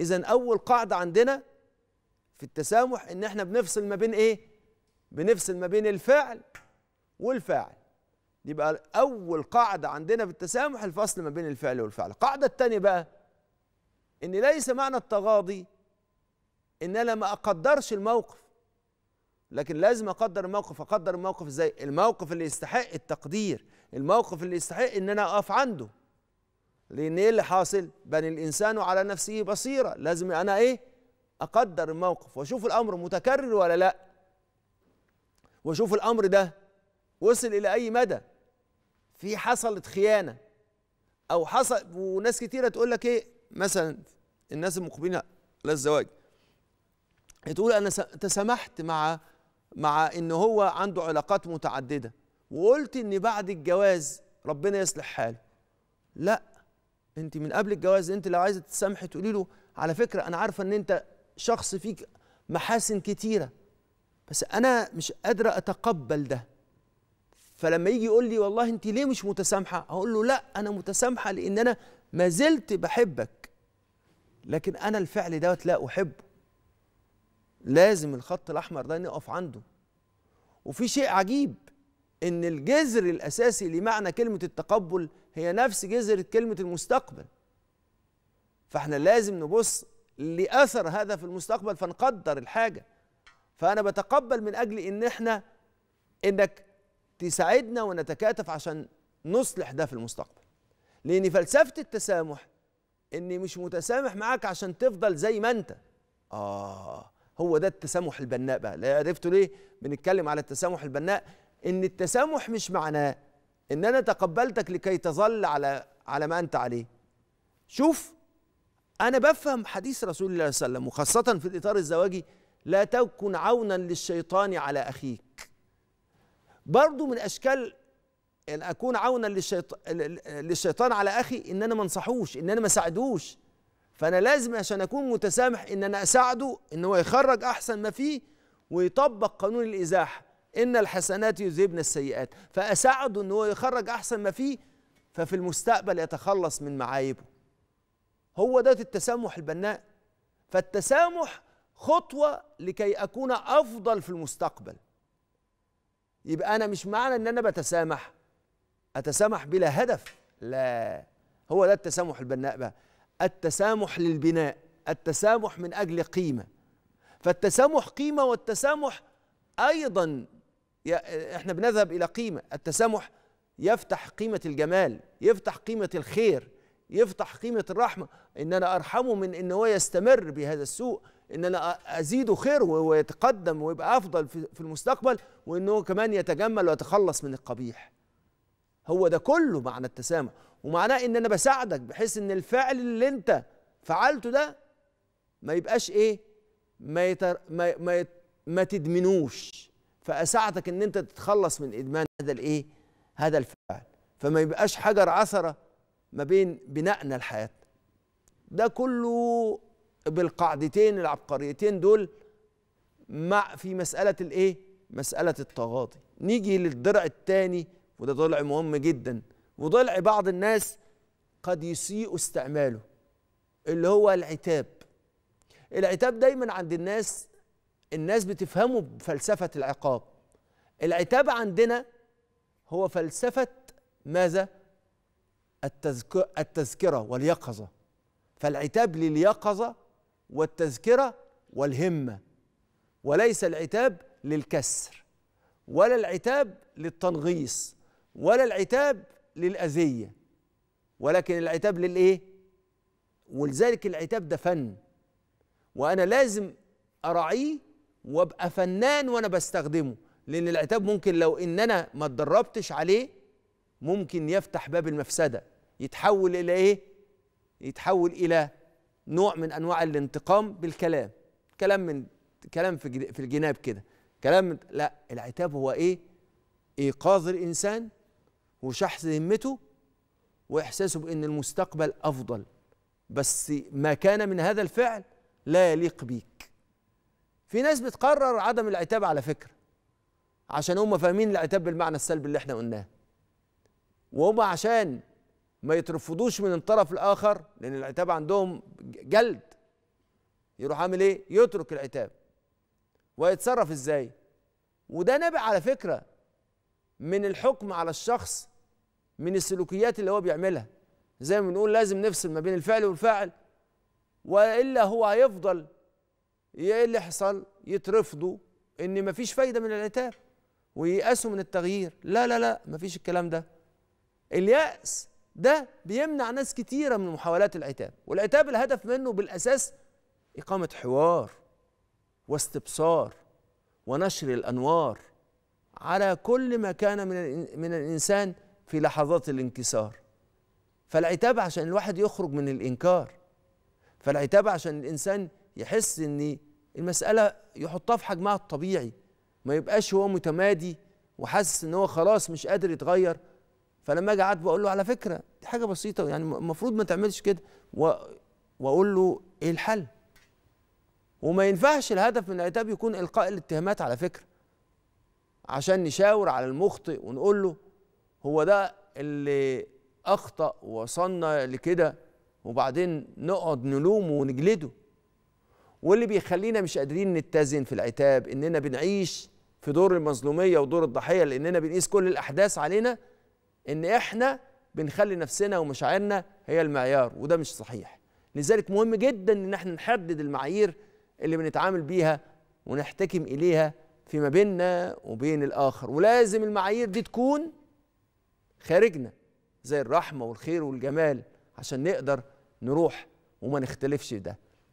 إذا أول قاعدة عندنا في التسامح إن إحنا بنفصل ما بين إيه؟ بنفصل ما بين الفعل والفاعل يبقى أول قاعدة عندنا في التسامح الفصل ما بين الفعل والفعل القاعدة الثانية بقى إن ليس معنى التغاضي إن أنا ما أقدرش الموقف لكن لازم أقدر الموقف أقدر الموقف إزاي؟ الموقف اللي يستحق التقدير الموقف اللي يستحق إن أنا أقف عنده لان ايه اللي حاصل بل الانسان على نفسه بصيره لازم انا ايه اقدر الموقف واشوف الامر متكرر ولا لا واشوف الامر ده وصل الى اي مدى في حصلت خيانه او حصل وناس كتيره تقول لك ايه مثلا الناس المقبلين على الزواج تقول انا تسامحت مع مع ان هو عنده علاقات متعدده وقلت ان بعد الجواز ربنا يصلح حاله لا انت من قبل الجواز انت لو عايزه تسامحي تقولي له على فكره انا عارفه ان انت شخص فيك محاسن كتيره بس انا مش قادره اتقبل ده فلما يجي يقول لي والله انت ليه مش متسامحه اقول له لا انا متسامحه لان انا ما زلت بحبك لكن انا الفعل دوت لا احبه لازم الخط الاحمر ده نقف عنده وفي شيء عجيب ان الجذر الاساسي لمعنى كلمه التقبل هي نفس جذر كلمه المستقبل فاحنا لازم نبص لاثر هذا في المستقبل فنقدر الحاجه فانا بتقبل من اجل ان احنا انك تساعدنا ونتكاتف عشان نصلح ده في المستقبل لان فلسفه التسامح اني مش متسامح معاك عشان تفضل زي ما انت اه هو ده التسامح البناء بقى لا عرفتوا ليه بنتكلم على التسامح البناء ان التسامح مش معناه ان انا تقبلتك لكي تظل على على ما انت عليه شوف انا بفهم حديث رسول الله صلى الله عليه وسلم وخاصه في الاطار الزواجي لا تكن عونا للشيطان على اخيك برضو من اشكال ان اكون عونا للشيطان على اخي ان انا ما انصحوش ان انا ما ساعدوش فانا لازم عشان اكون متسامح ان انا اساعده ان هو يخرج احسن ما فيه ويطبق قانون الازاحه ان الحسنات يذهبن السيئات فاساعده ان هو يخرج احسن ما فيه ففي المستقبل يتخلص من معايبه هو ده التسامح البناء فالتسامح خطوه لكي اكون افضل في المستقبل يبقى انا مش معنى ان انا بتسامح اتسامح بلا هدف لا هو ده التسامح البناء بقى التسامح للبناء التسامح من اجل قيمه فالتسامح قيمه والتسامح ايضا احنا بنذهب الى قيمه التسامح يفتح قيمه الجمال يفتح قيمه الخير يفتح قيمه الرحمه ان انا ارحمه من ان هو يستمر بهذا السوء ان انا ازيده خير ويتقدم ويبقى افضل في المستقبل وانه كمان يتجمل ويتخلص من القبيح هو ده كله معنى التسامح ومعناه ان انا بساعدك بحيث ان الفعل اللي انت فعلته ده ما يبقاش ايه ما يتر ما ما, ما تدمنوش فاساعدك ان انت تتخلص من ادمان هذا الايه هذا الفعل فما يبقاش حجر عثره ما بين بنائنا لحياتنا ده كله بالقاعدتين العبقريتين دول مع في مساله الايه مساله التغاضي نيجي للدرع الثاني وده ضلع مهم جدا وضلع بعض الناس قد يسيء استعماله اللي هو العتاب العتاب دايما عند الناس الناس بتفهمه بفلسفة العقاب العتاب عندنا هو فلسفة ماذا؟ التذكر التذكرة واليقظة فالعتاب لليقظة والتذكرة والهمة وليس العتاب للكسر ولا العتاب للتنغيص ولا العتاب للأذية ولكن العتاب للإيه؟ ولذلك العتاب ده فن وأنا لازم أراعيه وابقى فنان وانا بستخدمه لان العتاب ممكن لو ان انا ما اتدربتش عليه ممكن يفتح باب المفسده يتحول الى ايه يتحول الى نوع من انواع الانتقام بالكلام كلام من كلام في في الجناب كده كلام لا العتاب هو ايه ايقاظ الانسان وشحذ همته واحساسه بان المستقبل افضل بس ما كان من هذا الفعل لا يليق بيك في ناس بتقرر عدم العتاب على فكرة عشان هم فاهمين العتاب بالمعنى السلبي اللي احنا قلناه وهم عشان ما يترفضوش من الطرف الآخر لأن العتاب عندهم جلد يروح عامل ايه؟ يترك العتاب ويتصرف ازاي؟ وده نابع على فكرة من الحكم على الشخص من السلوكيات اللي هو بيعملها زي ما بنقول لازم نفصل ما بين الفعل والفاعل والا هو هيفضل ايه اللي حصل يترفضوا ان مفيش فايده من العتاب وييأسوا من التغيير لا لا لا مفيش الكلام ده اليأس ده بيمنع ناس كتيرة من محاولات العتاب والعتاب الهدف منه بالأساس إقامة حوار واستبصار ونشر الأنوار على كل ما كان من, من الإنسان في لحظات الانكسار فالعتاب عشان الواحد يخرج من الإنكار فالعتاب عشان الإنسان يحس ان المساله يحطها في حجمها الطبيعي ما يبقاش هو متمادي وحاسس ان هو خلاص مش قادر يتغير فلما اجي اقعد بقول له على فكره دي حاجه بسيطه يعني المفروض ما تعملش كده واقول له ايه الحل وما ينفعش الهدف من العتاب يكون القاء الاتهامات على فكره عشان نشاور على المخطئ ونقول له هو ده اللي اخطا ووصلنا لكده وبعدين نقعد نلومه ونجلده واللي بيخلينا مش قادرين نتزن في العتاب اننا بنعيش في دور المظلوميه ودور الضحيه لاننا بنقيس كل الاحداث علينا ان احنا بنخلي نفسنا ومشاعرنا هي المعيار وده مش صحيح لذلك مهم جدا ان احنا نحدد المعايير اللي بنتعامل بيها ونحتكم اليها فيما بيننا وبين الاخر ولازم المعايير دي تكون خارجنا زي الرحمه والخير والجمال عشان نقدر نروح وما نختلفش ده